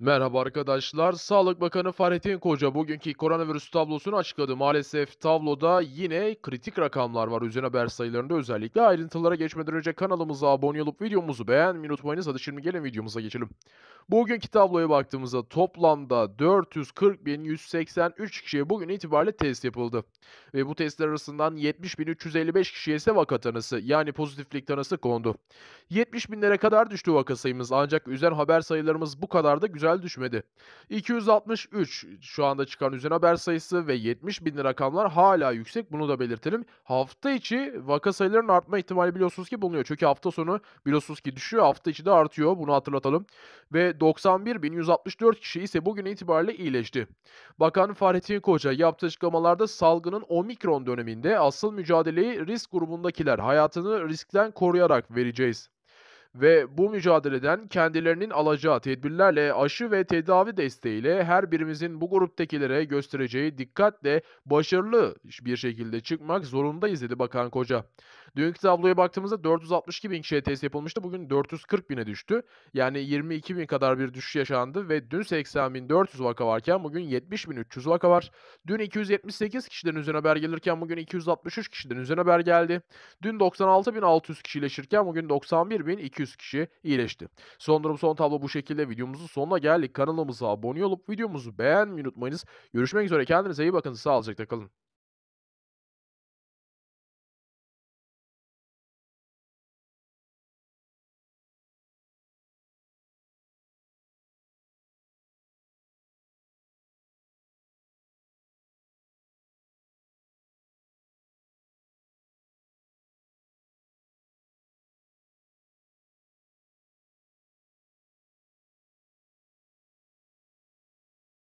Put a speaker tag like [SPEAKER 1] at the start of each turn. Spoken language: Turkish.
[SPEAKER 1] Merhaba arkadaşlar. Sağlık Bakanı Fahrettin Koca bugünkü koronavirüs tablosunu açıkladı. Maalesef tabloda yine kritik rakamlar var. Üzerine haber sayılarında özellikle ayrıntılara geçmeden önce kanalımıza abone olup videomuzu beğenmeyi unutmayınız. Hadi şimdi gelin videomuza geçelim. Bugünkü tabloya baktığımızda toplamda 440.183 kişiye bugün itibariyle test yapıldı. Ve bu testler arasından 70.355 kişiye ise vaka tanısı yani pozitiflik tanısı kondu. 70.000'lere kadar düştü vaka sayımız ancak üzen haber sayılarımız bu kadar da güzel güncel düşmedi. 263 şu anda çıkan üzerine haber sayısı ve 70 bin rakamlar hala yüksek bunu da belirtelim. Hafta içi vaka sayılarının artma ihtimali biliyorsunuz ki bulunuyor. Çünkü hafta sonu biliyorsunuz ki düşüyor hafta içi de artıyor bunu hatırlatalım. Ve 91.164 kişi ise bugün itibariyle iyileşti. Bakan Fahrettin Koca yaptığı açıklamalarda salgının omikron döneminde asıl mücadeleyi risk grubundakiler hayatını riskten koruyarak vereceğiz ve bu mücadeleden kendilerinin alacağı tedbirlerle aşı ve tedavi desteğiyle her birimizin bu gruptakilere göstereceği dikkatle başarılı bir şekilde çıkmak zorundayız dedi Bakan Koca. Dünkü tabloya baktığımızda 462 bin kişiye test yapılmıştı. Bugün 440 bine düştü. Yani 22 bin kadar bir düşüş yaşandı ve dün 80 bin 400 vaka varken bugün 70 bin 300 vaka var. Dün 278 kişiden üzerine haber gelirken bugün 263 kişiden üzerine haber geldi. Dün 96 bin 600 kişi iyileşirken bugün 91 bin 200 kişi iyileşti. Son durum son tablo bu şekilde. Videomuzun sonuna geldik. Kanalımıza abone olup videomuzu beğenmeyi unutmayınız. Görüşmek üzere. Kendinize iyi bakın. Sağlıcakla kalın.